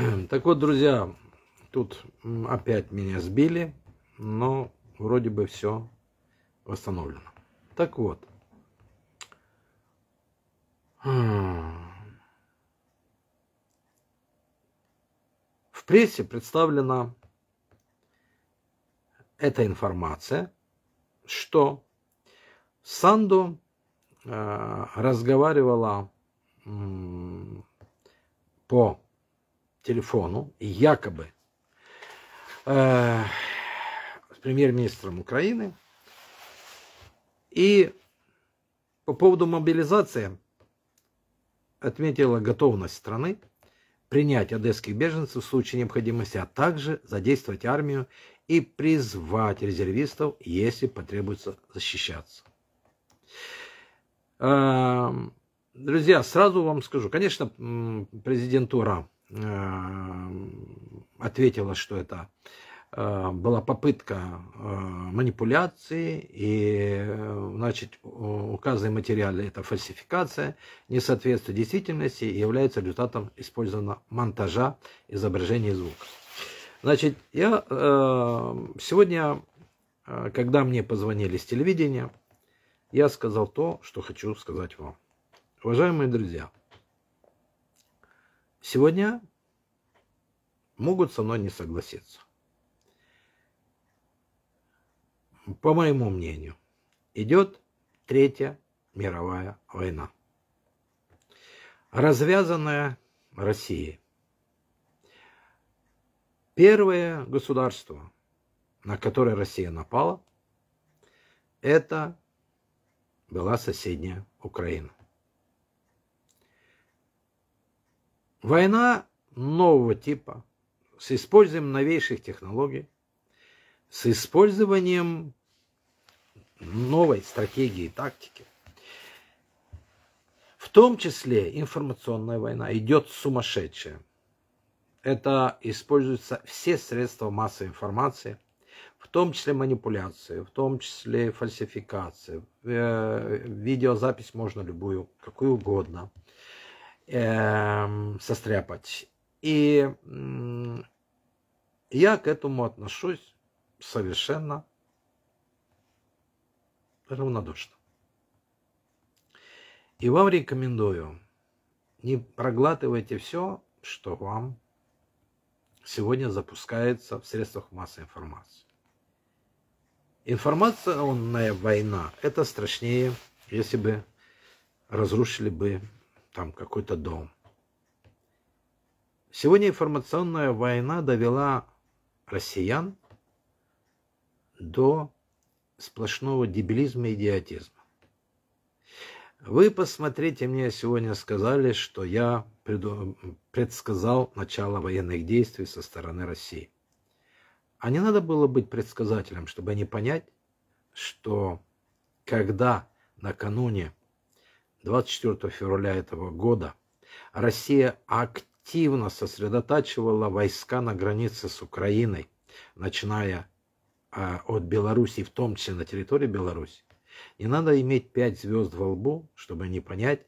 Так вот, друзья, тут опять меня сбили, но вроде бы все восстановлено. Так вот. В прессе представлена эта информация, что Санду э, разговаривала по телефону, якобы э, с премьер-министром Украины. И по поводу мобилизации отметила готовность страны принять одесских беженцев в случае необходимости, а также задействовать армию и призвать резервистов, если потребуется защищаться. Эм, друзья, сразу вам скажу, конечно, президентура Э, ответила, что это э, была попытка э, манипуляции, и, значит, указанные материалы – это фальсификация, несоответствие действительности и является результатом использованного монтажа изображения и звука. Значит, я сегодня, когда мне позвонили с телевидения, я сказал то, что хочу сказать вам. Уважаемые друзья, сегодня могут со мной не согласиться. По моему мнению, идет Третья мировая война, развязанная Россией. Первое государство, на которое Россия напала, это была соседняя Украина. Война нового типа, с использованием новейших технологий, с использованием новой стратегии и тактики. В том числе информационная война идет сумасшедшая. Это используются все средства массовой информации, в том числе манипуляции, в том числе фальсификации. Э, видеозапись можно любую, какую угодно э, состряпать. И э, я к этому отношусь совершенно равнодушно. И вам рекомендую, не проглатывайте все, что вам сегодня запускается в средствах массовой информации. Информационная война – это страшнее, если бы разрушили бы там какой-то дом. Сегодня информационная война довела россиян до сплошного дебилизма и идиотизма. Вы посмотрите, мне сегодня сказали, что я предсказал начало военных действий со стороны России. А не надо было быть предсказателем, чтобы не понять, что когда накануне 24 февраля этого года Россия активно сосредотачивала войска на границе с Украиной, начиная э, от Беларуси, в том числе на территории Беларуси. Не надо иметь пять звезд во лбу, чтобы не понять,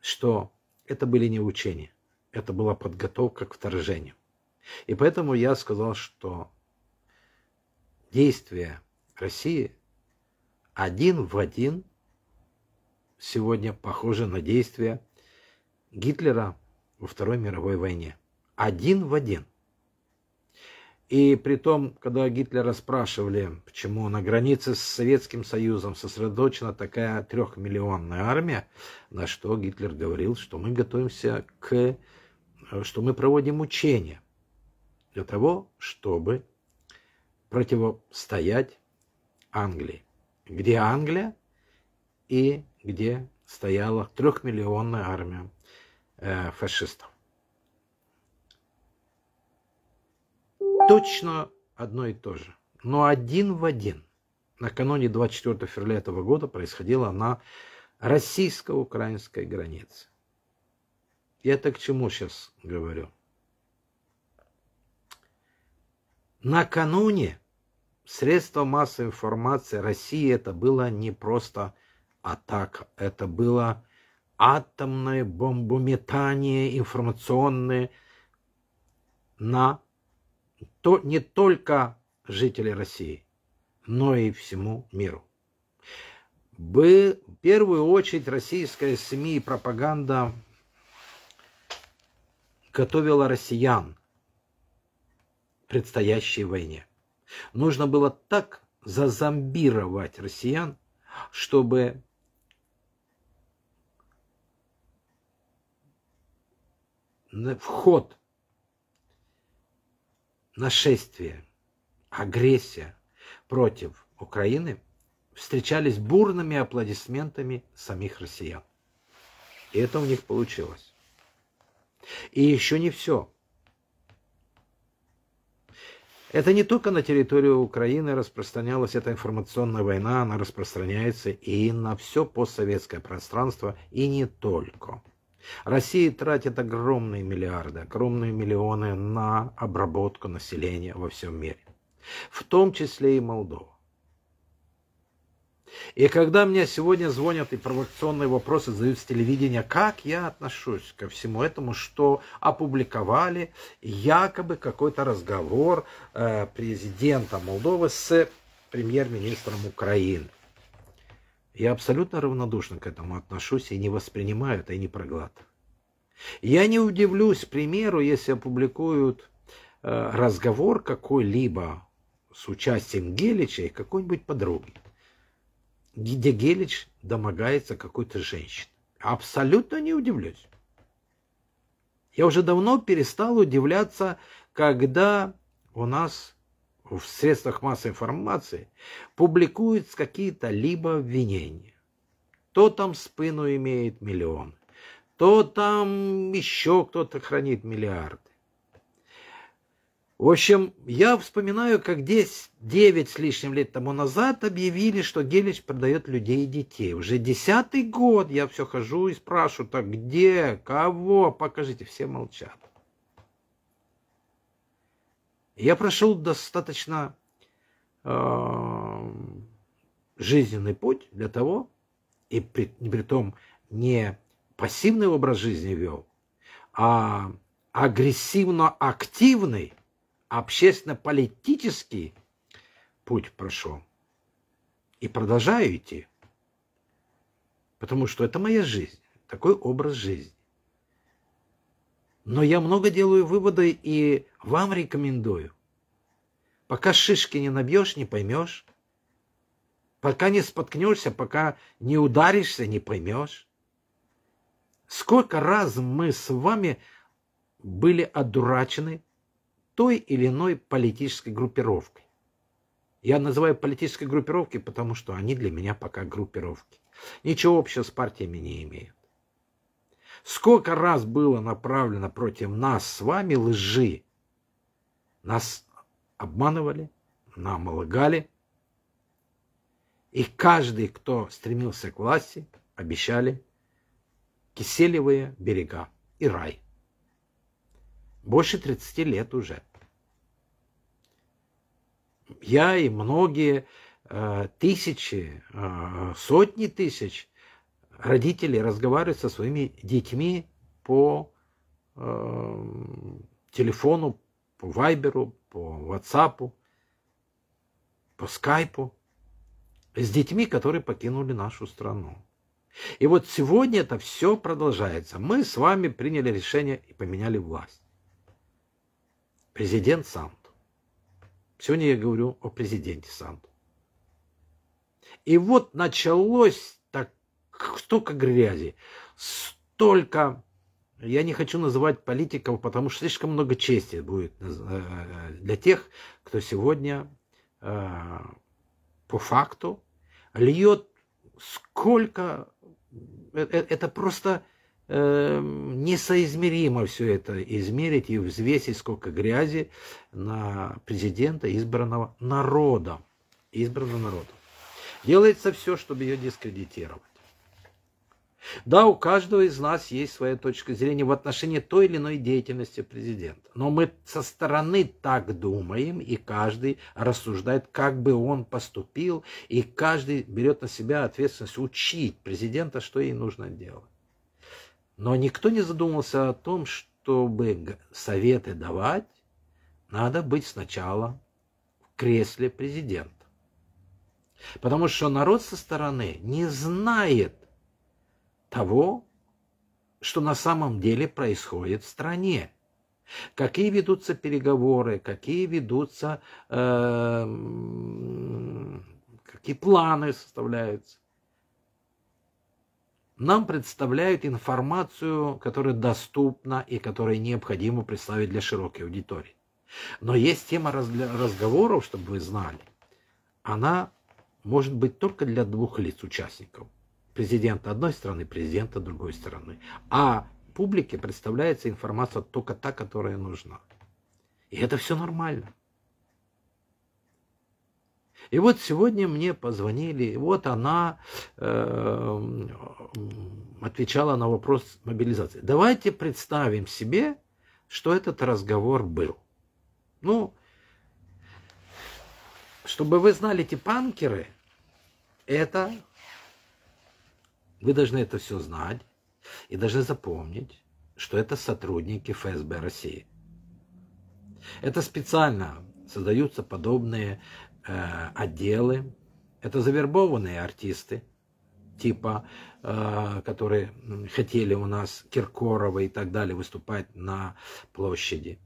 что это были не учения, это была подготовка к вторжению. И поэтому я сказал, что действия России один в один сегодня похоже на действия Гитлера во Второй мировой войне. Один в один. И при том, когда Гитлера спрашивали, почему на границе с Советским Союзом сосредоточена такая трехмиллионная армия, на что Гитлер говорил, что мы готовимся к... что мы проводим учения для того, чтобы противостоять Англии. Где Англия и где стояла трехмиллионная армия э, фашистов. Точно одно и то же, но один в один. Накануне 24 февраля этого года происходила на российско-украинской границе. Я так к чему сейчас говорю? Накануне средства массовой информации России это было не просто а так это было атомное бомбометание информационное на то не только жителей России, но и всему миру. Бы, в первую очередь российская СМИ и пропаганда готовила россиян к предстоящей войне. Нужно было так зазомбировать россиян, чтобы вход, нашествие, агрессия против Украины встречались бурными аплодисментами самих россиян. И это у них получилось. И еще не все. Это не только на территорию Украины распространялась эта информационная война, она распространяется и на все постсоветское пространство, и не только. Россия тратит огромные миллиарды, огромные миллионы на обработку населения во всем мире, в том числе и Молдова. И когда мне сегодня звонят и провокационные вопросы задают с телевидения, как я отношусь ко всему этому, что опубликовали якобы какой-то разговор э, президента Молдовы с премьер-министром Украины. Я абсолютно равнодушно к этому отношусь и не воспринимаю это и не проглатываю. Я не удивлюсь, к примеру, если опубликуют э, разговор какой-либо с участием Гелича и какой-нибудь подруги, где Гелич домогается какой-то женщины. Абсолютно не удивлюсь. Я уже давно перестал удивляться, когда у нас в средствах массовой информации публикует какие-то либо обвинения. То там спину имеет миллион, то там еще кто-то хранит миллиарды. В общем, я вспоминаю, как 10, 9 с лишним лет тому назад объявили, что Гелич продает людей и детей. Уже десятый год я все хожу и спрашиваю, так где, кого, покажите, все молчат. Я прошел достаточно э, жизненный путь для того, и при, при том не пассивный образ жизни вел, а агрессивно-активный общественно-политический путь прошел. И продолжаю идти, потому что это моя жизнь, такой образ жизни. Но я много делаю выводы и вам рекомендую. Пока шишки не набьешь, не поймешь. Пока не споткнешься, пока не ударишься, не поймешь. Сколько раз мы с вами были одурачены той или иной политической группировкой. Я называю политической группировки, потому что они для меня пока группировки. Ничего общего с партиями не имеют. Сколько раз было направлено против нас с вами лжи. Нас обманывали, нам лгали. И каждый, кто стремился к власти, обещали киселевые берега и рай. Больше 30 лет уже. Я и многие э, тысячи, э, сотни тысяч родители разговаривают со своими детьми по э, телефону, по вайберу, по ватсапу, по скайпу, с детьми, которые покинули нашу страну. И вот сегодня это все продолжается. Мы с вами приняли решение и поменяли власть. Президент Санту. Сегодня я говорю о президенте Санту. И вот началось столько грязи, столько... Я не хочу называть политиков, потому что слишком много чести будет э, для тех, кто сегодня э, по факту льет сколько... Э, это просто эм, несоизмеримо все это измерить и взвесить, сколько грязи на президента, избранного народа, Избранного народа. Делается все, чтобы ее дискредитировать. Да, у каждого из нас есть своя точка зрения в отношении той или иной деятельности президента. Но мы со стороны так думаем, и каждый рассуждает, как бы он поступил, и каждый берет на себя ответственность учить президента, что ей нужно делать. Но никто не задумался о том, чтобы советы давать, надо быть сначала в кресле президента. Потому что народ со стороны не знает, того, что на самом деле происходит в стране. Какие ведутся переговоры, какие ведутся, э, какие планы составляются. Нам представляют информацию, которая доступна и которая необходимо представить для широкой аудитории. Но есть тема разговоров, чтобы вы знали. Она может быть только для двух лиц участников – президента одной страны, президента другой страны. А публике представляется информация только та, которая нужна. И это все нормально. И вот сегодня мне позвонили, и вот она э, отвечала на вопрос мобилизации. Давайте представим себе, что этот разговор был. Ну, чтобы вы знали, эти панкеры, это вы должны это все знать и должны запомнить, что это сотрудники ФСБ России. Это специально создаются подобные э, отделы. Это завербованные артисты, типа, э, которые хотели у нас Киркорова и так далее выступать на площади.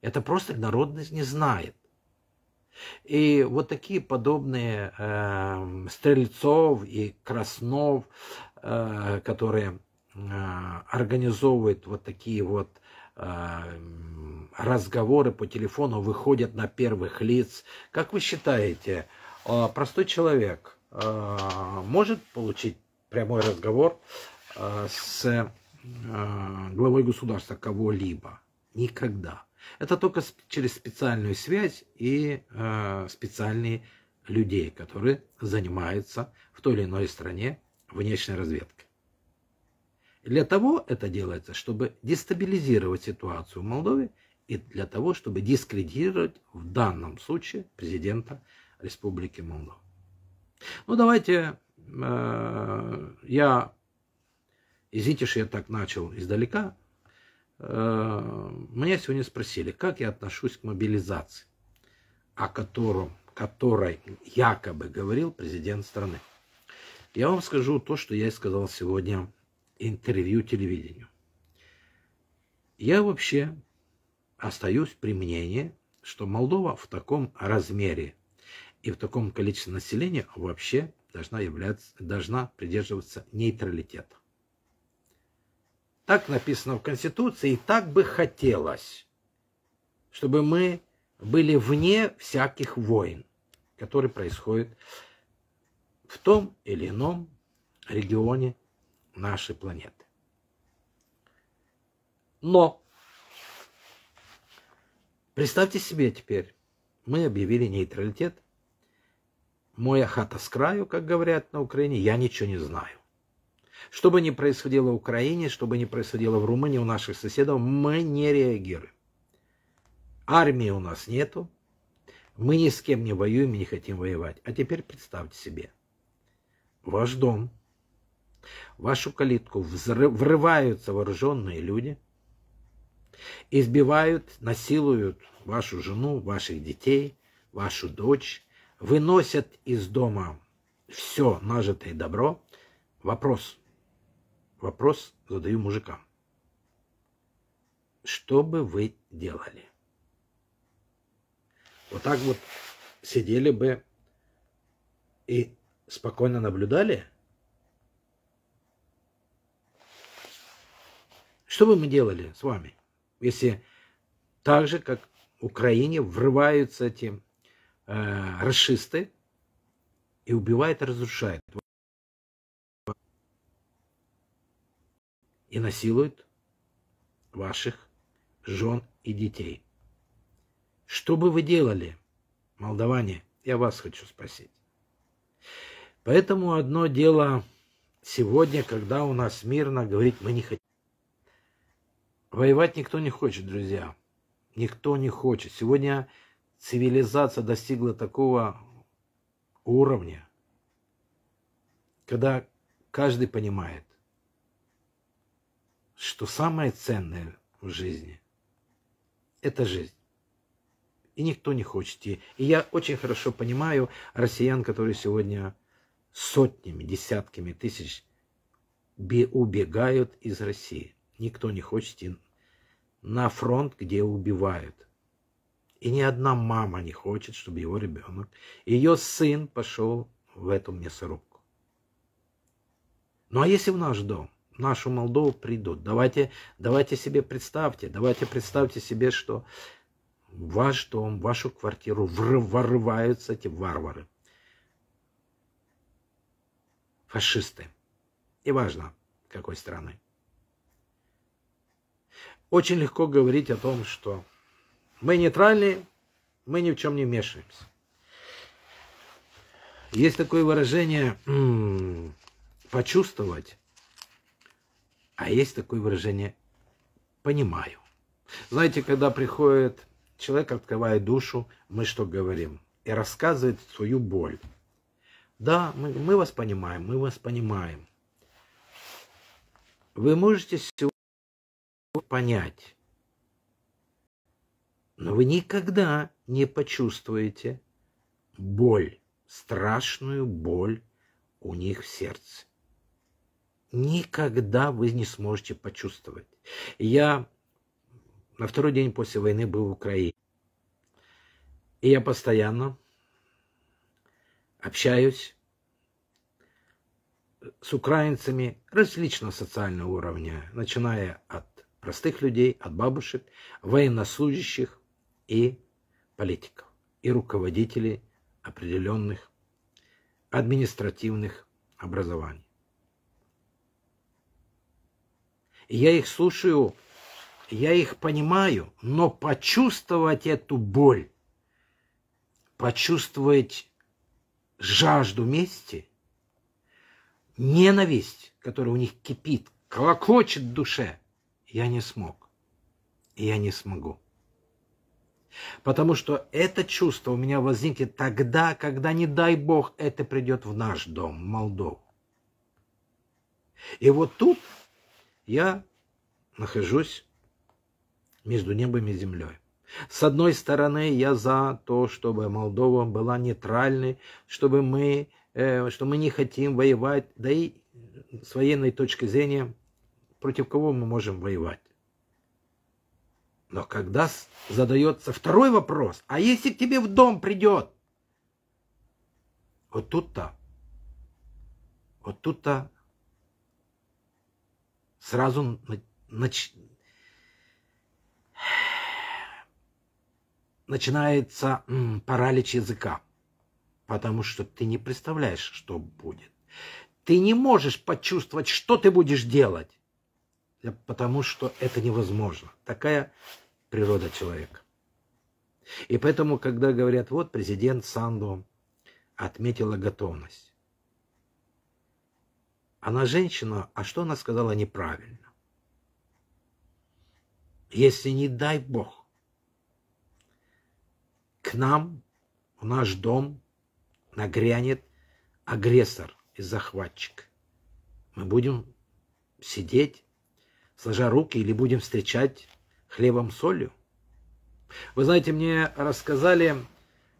Это просто народность не знает. И вот такие подобные э, Стрельцов и Краснов, э, которые э, организовывают вот такие вот э, разговоры по телефону, выходят на первых лиц. Как вы считаете, э, простой человек э, может получить прямой разговор с главой государства кого-либо? Никогда. Это только через специальную связь и э, специальные людей, которые занимаются в той или иной стране внешней разведкой. Для того это делается, чтобы дестабилизировать ситуацию в Молдове и для того, чтобы дискредитировать в данном случае президента Республики Молдова. Ну давайте э, я, извините, что я так начал издалека, Э, меня сегодня спросили, как я отношусь к мобилизации, о котором, которой якобы говорил президент страны. Я вам скажу то, что я сказал сегодня интервью телевидению. Я вообще остаюсь при мнении, что Молдова в таком размере и в таком количестве населения вообще должна, являться, должна придерживаться нейтралитета. Так написано в Конституции, и так бы хотелось, чтобы мы были вне всяких войн, которые происходят в том или ином регионе нашей планеты. Но представьте себе теперь, мы объявили нейтралитет. Моя хата с краю, как говорят на Украине, я ничего не знаю. Что бы ни происходило в Украине, что бы ни происходило в Румынии, у наших соседов, мы не реагируем. Армии у нас нету, мы ни с кем не воюем и не хотим воевать. А теперь представьте себе, ваш дом, вашу калитку врываются вооруженные люди, избивают, насилуют вашу жену, ваших детей, вашу дочь, выносят из дома все нажитое добро. Вопрос, вопрос задаю мужикам. Что бы вы делали? Вот так вот сидели бы и спокойно наблюдали? Что бы мы делали с вами, если так же, как в Украине, врываются эти э, расисты и убивают разрушают? и насилуют ваших жен и детей. Что бы вы делали, молдаване? Я вас хочу спросить. Поэтому одно дело сегодня, когда у нас мирно, говорить мы не хотим. Воевать никто не хочет, друзья. Никто не хочет. Сегодня цивилизация достигла такого уровня, когда каждый понимает, что самое ценное в жизни – это жизнь. И никто не хочет ее. И я очень хорошо понимаю россиян, которые сегодня сотнями, десятками тысяч убегают из России. Никто не хочет идти на фронт, где убивают. И ни одна мама не хочет, чтобы его ребенок, ее сын пошел в эту мясорубку. Ну а если в наш дом? нашу Молдову придут. Давайте, давайте себе представьте, давайте представьте себе, что в ваш дом, в вашу квартиру вырываются эти варвары. Фашисты. И важно, какой страны. Очень легко говорить о том, что мы нейтральны, мы ни в чем не вмешиваемся. Есть такое выражение «почувствовать а есть такое выражение «понимаю». Знаете, когда приходит человек, открывает душу, мы что говорим? И рассказывает свою боль. Да, мы, мы вас понимаем, мы вас понимаем. Вы можете сегодня понять, но вы никогда не почувствуете боль, страшную боль у них в сердце никогда вы не сможете почувствовать. Я на второй день после войны был в Украине. И я постоянно общаюсь с украинцами различного социального уровня, начиная от простых людей, от бабушек, военнослужащих и политиков, и руководителей определенных административных образований. я их слушаю, я их понимаю, но почувствовать эту боль, почувствовать жажду мести, ненависть, которая у них кипит, колокочет в душе, я не смог. И я не смогу. Потому что это чувство у меня возникнет тогда, когда, не дай бог, это придет в наш дом, в Молдову. И вот тут я нахожусь между небом и землей. С одной стороны, я за то, чтобы Молдова была нейтральной, чтобы мы, э, что мы не хотим воевать, да и с военной точки зрения, против кого мы можем воевать. Но когда задается второй вопрос, а если к тебе в дом придет? Вот тут-то, вот тут-то сразу нач... начинается паралич языка, потому что ты не представляешь, что будет. Ты не можешь почувствовать, что ты будешь делать, потому что это невозможно. Такая природа человека. И поэтому, когда говорят, вот президент Санду отметила готовность, она женщина, а что она сказала неправильно? Если, не дай Бог, к нам, в наш дом, нагрянет агрессор и захватчик, мы будем сидеть, сложа руки, или будем встречать хлебом солью? Вы знаете, мне рассказали,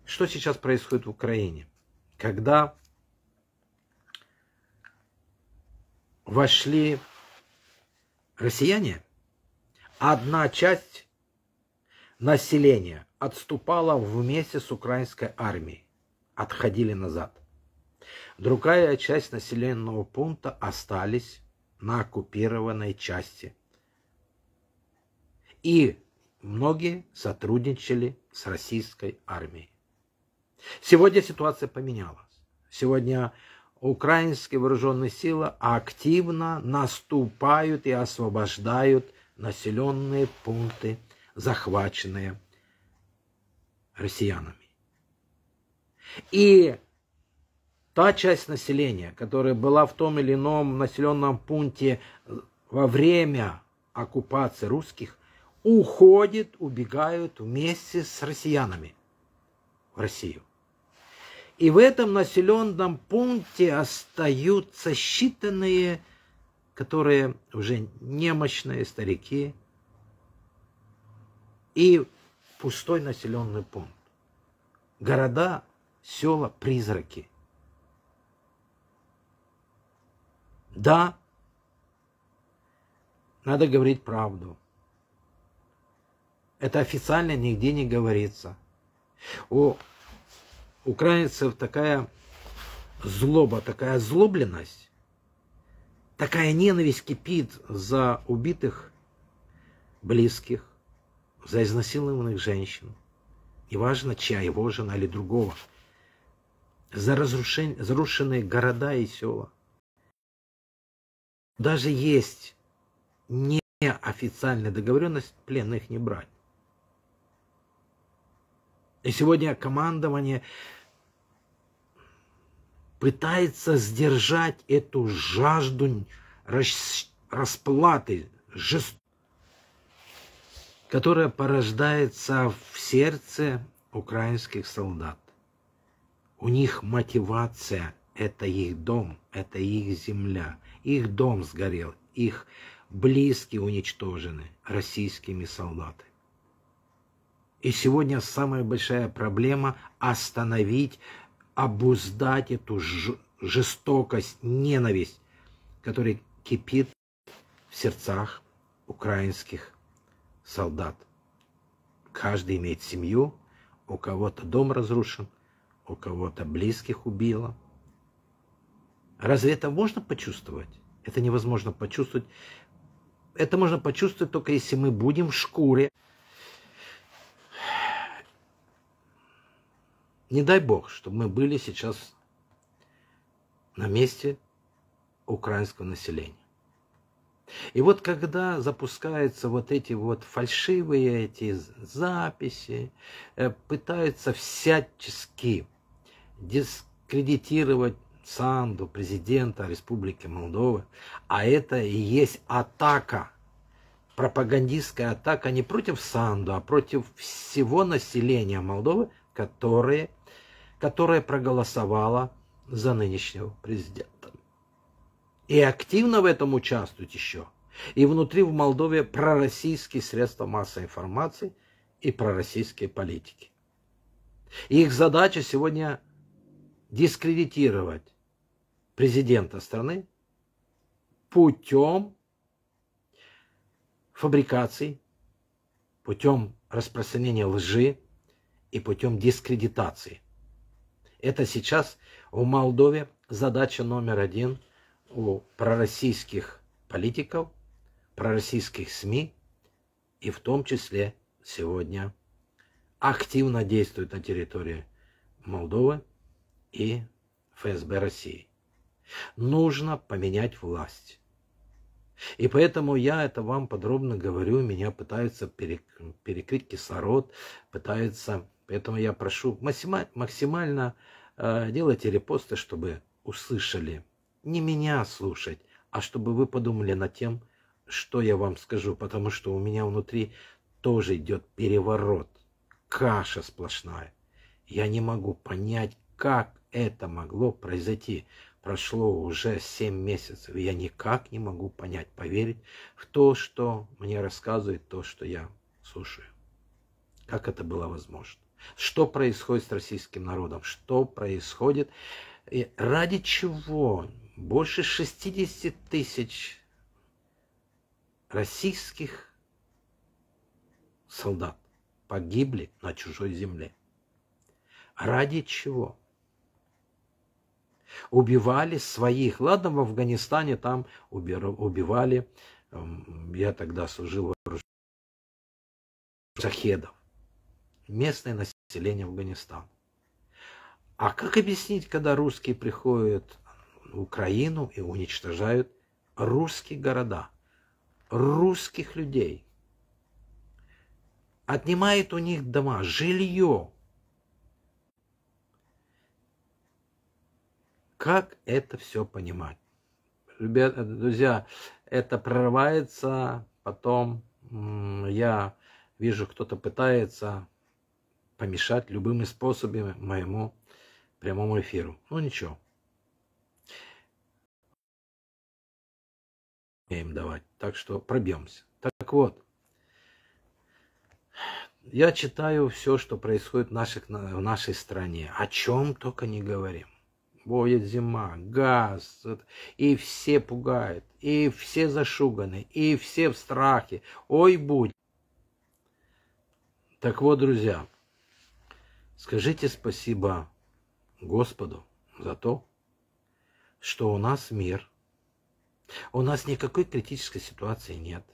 что сейчас происходит в Украине, когда вошли россияне, одна часть населения отступала вместе с украинской армией, отходили назад. Другая часть населенного пункта остались на оккупированной части. И многие сотрудничали с российской армией. Сегодня ситуация поменялась. Сегодня украинские вооруженные силы активно наступают и освобождают населенные пункты, захваченные россиянами. И та часть населения, которая была в том или ином населенном пункте во время оккупации русских, уходит, убегают вместе с россиянами в Россию. И в этом населенном пункте остаются считанные, которые уже немощные старики, и пустой населенный пункт. Города, села, призраки. Да, надо говорить правду. Это официально нигде не говорится. О, украинцев такая злоба, такая злобленность, такая ненависть кипит за убитых близких, за изнасилованных женщин, неважно, чья его жена или другого, за разрушенные города и села. Даже есть неофициальная договоренность пленных не брать. И сегодня командование пытается сдержать эту жажду расплаты, которая порождается в сердце украинских солдат. У них мотивация – это их дом, это их земля. Их дом сгорел, их близкие уничтожены российскими солдатами. И сегодня самая большая проблема – остановить обуздать эту жестокость, ненависть, которая кипит в сердцах украинских солдат. Каждый имеет семью, у кого-то дом разрушен, у кого-то близких убило. Разве это можно почувствовать? Это невозможно почувствовать. Это можно почувствовать только если мы будем в шкуре Не дай бог, чтобы мы были сейчас на месте украинского населения. И вот когда запускаются вот эти вот фальшивые эти записи, э, пытаются всячески дискредитировать Санду, президента Республики Молдова, а это и есть атака, пропагандистская атака не против Санду, а против всего населения Молдовы, которые которая проголосовала за нынешнего президента. И активно в этом участвуют еще. И внутри в Молдове пророссийские средства массовой информации и пророссийские политики. их задача сегодня дискредитировать президента страны путем фабрикаций, путем распространения лжи и путем дискредитации – это сейчас в Молдове задача номер один у пророссийских политиков, пророссийских СМИ и в том числе сегодня активно действует на территории Молдовы и ФСБ России. Нужно поменять власть. И поэтому я это вам подробно говорю, меня пытаются перекрыть кислород, пытаются Поэтому я прошу максимально э, делайте репосты, чтобы услышали. Не меня слушать, а чтобы вы подумали над тем, что я вам скажу, потому что у меня внутри тоже идет переворот, каша сплошная. Я не могу понять, как это могло произойти. Прошло уже 7 месяцев, и я никак не могу понять, поверить в то, что мне рассказывает, то, что я слушаю. Как это было возможно? Что происходит с российским народом? Что происходит? И ради чего больше 60 тысяч российских солдат погибли на чужой земле? Ради чего? Убивали своих. Ладно, в Афганистане там убивали. Я тогда служил в Сахедов местное население Афганистана. А как объяснить, когда русские приходят в Украину и уничтожают русские города, русских людей? Отнимает у них дома, жилье. Как это все понимать? Ребята, друзья, это прорывается, потом я вижу, кто-то пытается помешать любыми способами моему прямому эфиру. Ну ничего. им давать. Так что пробьемся. Так вот. Я читаю все, что происходит в, наших, в нашей стране. О чем только не говорим. Будет зима, газ, и все пугают, и все зашуганы, и все в страхе. Ой, будь. Так вот, друзья, Скажите спасибо Господу за то, что у нас мир, у нас никакой критической ситуации нет.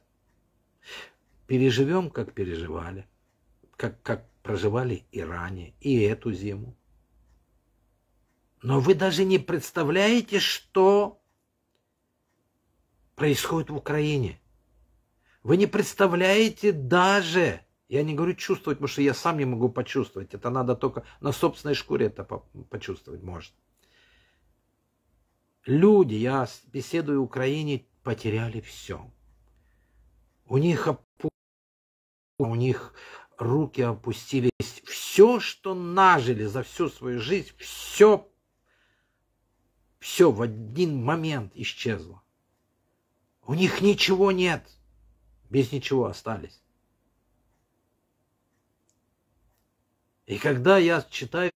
Переживем, как переживали, как, как проживали и ранее, и эту зиму. Но вы даже не представляете, что происходит в Украине. Вы не представляете даже, я не говорю чувствовать, потому что я сам не могу почувствовать. Это надо только на собственной шкуре это почувствовать можно. Люди, я беседую в Украине, потеряли все. У них опу... у них руки опустились. Все, что нажили за всю свою жизнь, все, все в один момент исчезло. У них ничего нет. Без ничего остались. И когда я читаю,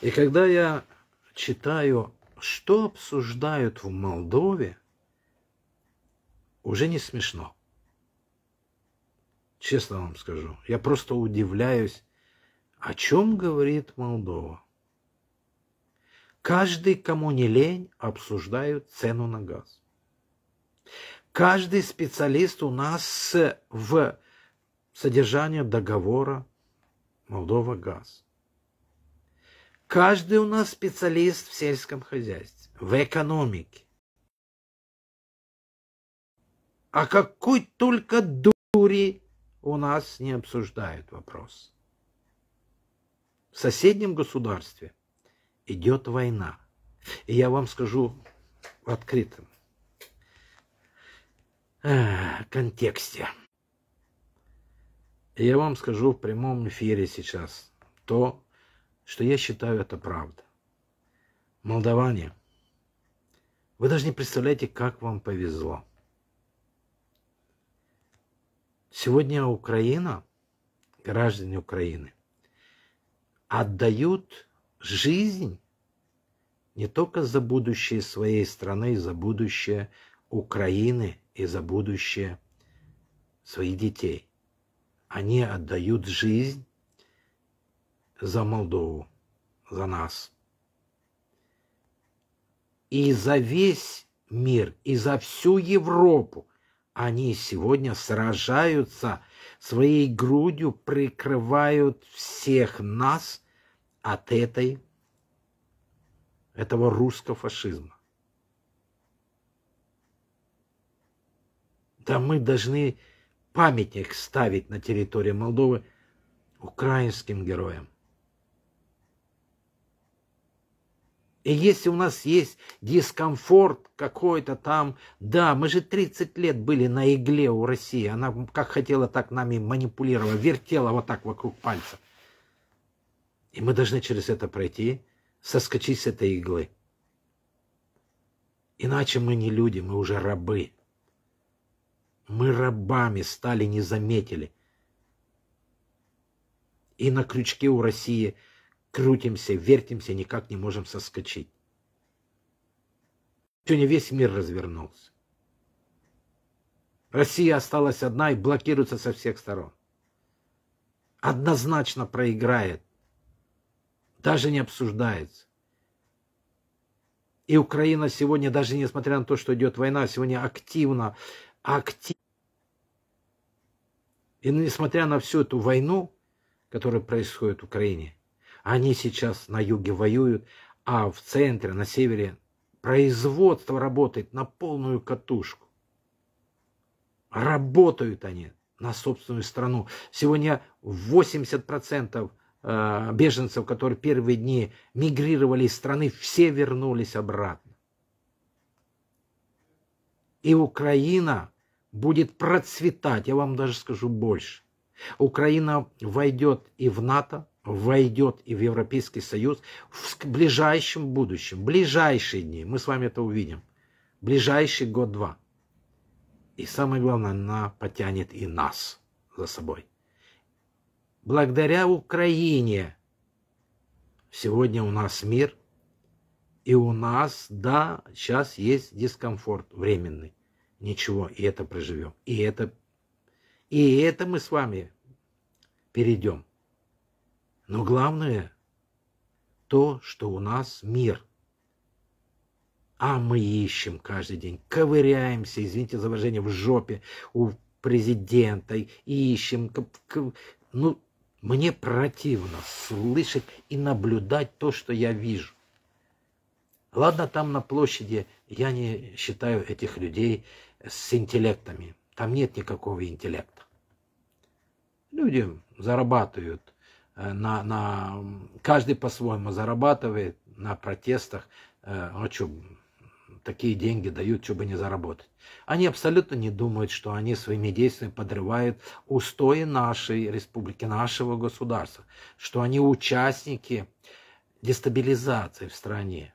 и когда я читаю, что обсуждают в Молдове, уже не смешно. Честно вам скажу, я просто удивляюсь, о чем говорит Молдова. Каждый, кому не лень, обсуждают цену на газ. Каждый специалист у нас в содержание договора Молдова ГАЗ. Каждый у нас специалист в сельском хозяйстве, в экономике. А какой только дури у нас не обсуждают вопрос. В соседнем государстве идет война. И я вам скажу в открытом э, контексте – я вам скажу в прямом эфире сейчас то, что я считаю это правда. Молдаване, вы даже не представляете, как вам повезло. Сегодня Украина, граждане Украины, отдают жизнь не только за будущее своей страны, за будущее Украины и за будущее своих детей они отдают жизнь за Молдову, за нас. И за весь мир, и за всю Европу они сегодня сражаются, своей грудью прикрывают всех нас от этой, этого русского фашизма Да мы должны памятник ставить на территории Молдовы украинским героям. И если у нас есть дискомфорт какой-то там, да, мы же 30 лет были на игле у России, она как хотела, так нами манипулировала, вертела вот так вокруг пальца. И мы должны через это пройти, соскочить с этой иглы. Иначе мы не люди, мы уже рабы. Мы рабами стали, не заметили. И на крючке у России крутимся, вертимся, никак не можем соскочить. Сегодня весь мир развернулся. Россия осталась одна и блокируется со всех сторон. Однозначно проиграет. Даже не обсуждается. И Украина сегодня, даже несмотря на то, что идет война, сегодня активно, активно и несмотря на всю эту войну, которая происходит в Украине, они сейчас на юге воюют, а в центре, на севере производство работает на полную катушку. Работают они на собственную страну. Сегодня 80% э, беженцев, которые первые дни мигрировали из страны, все вернулись обратно. И Украина будет процветать, я вам даже скажу больше. Украина войдет и в НАТО, войдет и в Европейский Союз в ближайшем будущем, ближайшие дни. Мы с вами это увидим. Ближайший год-два. И самое главное, она потянет и нас за собой. Благодаря Украине сегодня у нас мир, и у нас, да, сейчас есть дискомфорт временный. Ничего, и это проживем. И это, и это мы с вами перейдем. Но главное то, что у нас мир. А мы ищем каждый день, ковыряемся, извините за выражение, в жопе у президента, ищем. Ну, мне противно слышать и наблюдать то, что я вижу. Ладно, там на площади я не считаю этих людей с интеллектами. Там нет никакого интеллекта. Люди зарабатывают э, на, на каждый по-своему зарабатывает на протестах. А э, ну, что, такие деньги дают, чтобы не заработать. Они абсолютно не думают, что они своими действиями подрывают устои нашей республики, нашего государства, что они участники дестабилизации в стране.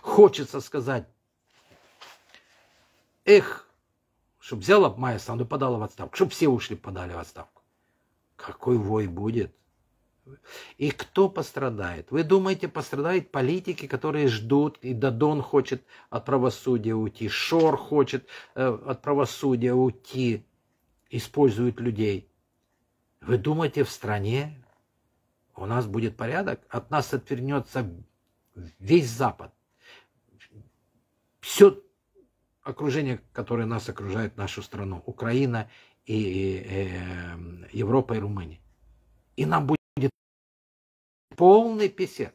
Хочется сказать, Эх, чтоб взяла Майя Санду, подала в отставку, чтоб все ушли, подали в отставку. Какой вой будет? И кто пострадает? Вы думаете, пострадают политики, которые ждут, и Дадон хочет от правосудия уйти, Шор хочет э, от правосудия уйти, используют людей. Вы думаете, в стране у нас будет порядок? От нас отвернется весь Запад. Все окружение, которое нас окружает, нашу страну, Украина и, и, э, и Европа и Румыния. И нам будет полный писец.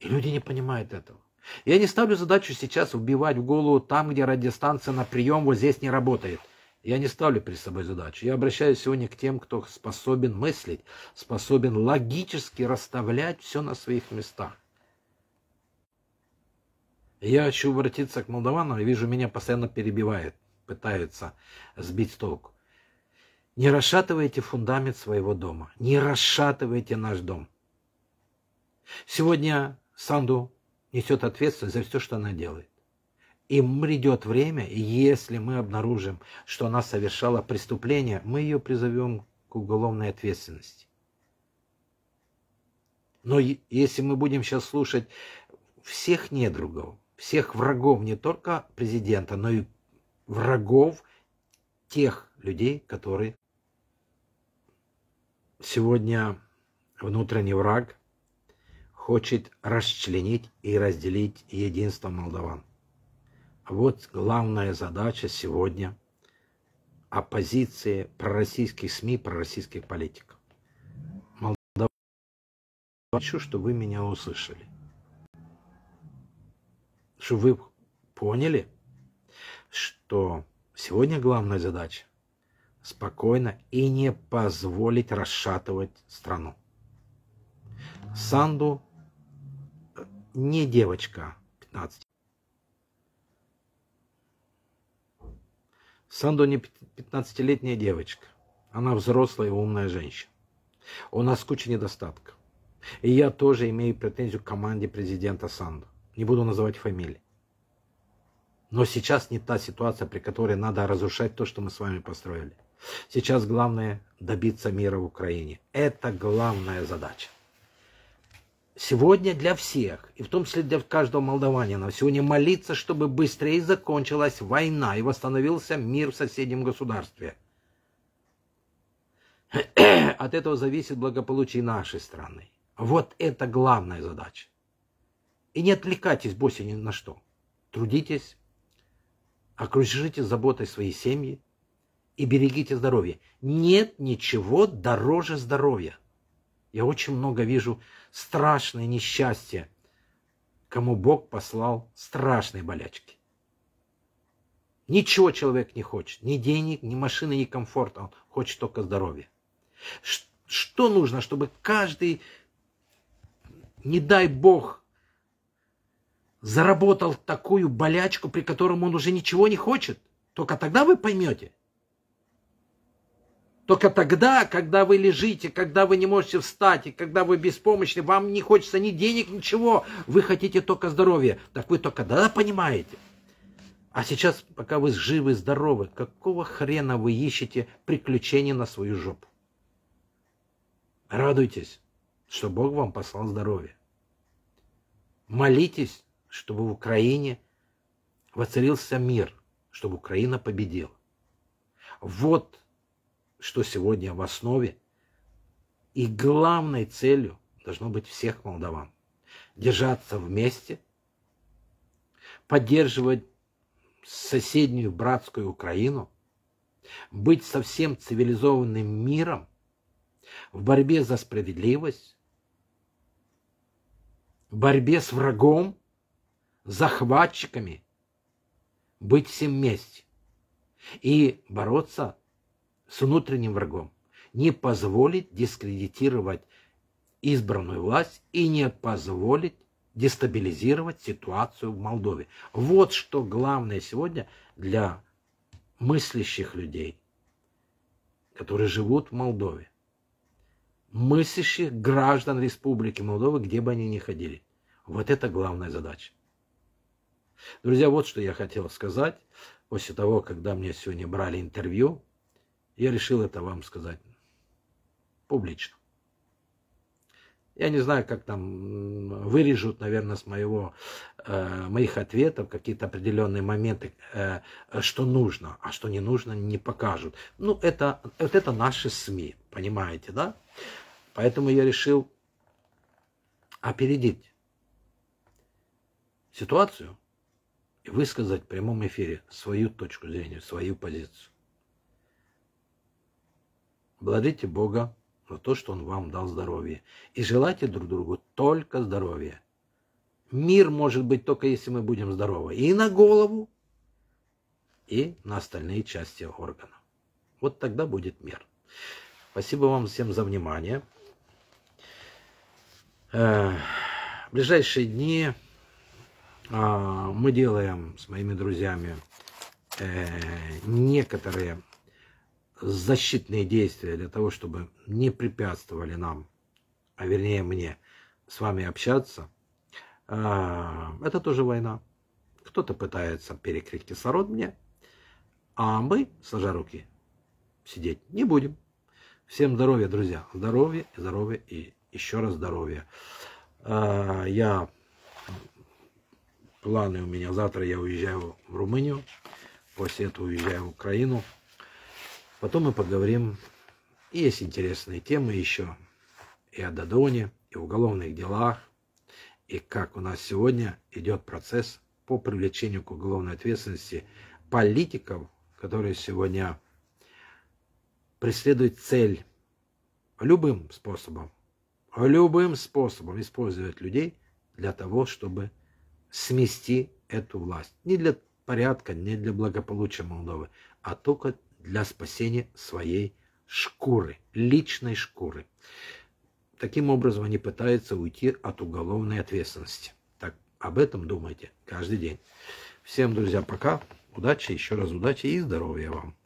И люди не понимают этого. Я не ставлю задачу сейчас вбивать в голову там, где радиостанция на прием вот здесь не работает. Я не ставлю перед собой задачу. Я обращаюсь сегодня к тем, кто способен мыслить, способен логически расставлять все на своих местах. Я хочу обратиться к и вижу, меня постоянно перебивает, пытаются сбить с толку. Не расшатывайте фундамент своего дома, не расшатывайте наш дом. Сегодня Санду несет ответственность за все, что она делает. И придет время, и если мы обнаружим, что она совершала преступление, мы ее призовем к уголовной ответственности. Но если мы будем сейчас слушать всех недругов, всех врагов не только президента, но и врагов тех людей, которые сегодня внутренний враг хочет расчленить и разделить единство молдаван. Вот главная задача сегодня оппозиции пророссийских СМИ, пророссийских политиков. Молдаван, хочу, чтобы вы меня услышали чтобы вы поняли, что сегодня главная задача спокойно и не позволить расшатывать страну. Санду э, не девочка 15. Санду не 15-летняя девочка. Она взрослая и умная женщина. У нас куча недостатков. И я тоже имею претензию к команде президента Санду не буду называть фамилии. Но сейчас не та ситуация, при которой надо разрушать то, что мы с вами построили. Сейчас главное добиться мира в Украине. Это главная задача. Сегодня для всех, и в том числе для каждого молдаванина, сегодня молиться, чтобы быстрее закончилась война и восстановился мир в соседнем государстве. От этого зависит благополучие нашей страны. Вот это главная задача. И не отвлекайтесь больше ни на что. Трудитесь, окружите заботой своей семьи и берегите здоровье. Нет ничего дороже здоровья. Я очень много вижу страшное несчастье, кому Бог послал страшные болячки. Ничего человек не хочет, ни денег, ни машины, ни комфорта, он хочет только здоровья. Что нужно, чтобы каждый, не дай Бог, заработал такую болячку, при котором он уже ничего не хочет. Только тогда вы поймете. Только тогда, когда вы лежите, когда вы не можете встать, и когда вы беспомощны, вам не хочется ни денег, ничего. Вы хотите только здоровья. Так вы только тогда понимаете. А сейчас, пока вы живы, здоровы, какого хрена вы ищете приключения на свою жопу? Радуйтесь, что Бог вам послал здоровье. Молитесь, чтобы в Украине воцарился мир, чтобы Украина победила. Вот что сегодня в основе и главной целью должно быть всех молдаван. Держаться вместе, поддерживать соседнюю братскую Украину, быть совсем цивилизованным миром в борьбе за справедливость, в борьбе с врагом, захватчиками, быть всем вместе и бороться с внутренним врагом, не позволить дискредитировать избранную власть и не позволить дестабилизировать ситуацию в Молдове. Вот что главное сегодня для мыслящих людей, которые живут в Молдове, мыслящих граждан Республики Молдовы, где бы они ни ходили. Вот это главная задача. Друзья, вот что я хотел сказать после того, когда мне сегодня брали интервью. Я решил это вам сказать публично. Я не знаю, как там вырежут, наверное, с моего, э, моих ответов какие-то определенные моменты, э, что нужно, а что не нужно, не покажут. Ну, это, вот это наши СМИ, понимаете, да? Поэтому я решил опередить ситуацию и высказать в прямом эфире свою точку зрения, свою позицию. Благодарите Бога за то, что Он вам дал здоровье. И желайте друг другу только здоровья. Мир может быть только если мы будем здоровы. И на голову, и на остальные части органа. Вот тогда будет мир. Спасибо вам всем за внимание. Э, в ближайшие дни а, мы делаем с моими друзьями э, некоторые защитные действия для того, чтобы не препятствовали нам, а вернее мне, с вами общаться. А, это тоже война. Кто-то пытается перекрыть кислород мне, а мы, сложа руки, сидеть не будем. Всем здоровья, друзья. Здоровья, здоровья и еще раз здоровья. А, я планы у меня. Завтра я уезжаю в Румынию, после этого уезжаю в Украину. Потом мы поговорим. есть интересные темы еще. И о Дадоне, и уголовных делах, и как у нас сегодня идет процесс по привлечению к уголовной ответственности политиков, которые сегодня преследуют цель любым способом, любым способом использовать людей для того, чтобы смести эту власть. Не для порядка, не для благополучия Молдовы, а только для спасения своей шкуры, личной шкуры. Таким образом они пытаются уйти от уголовной ответственности. Так об этом думайте каждый день. Всем, друзья, пока. Удачи, еще раз удачи и здоровья вам.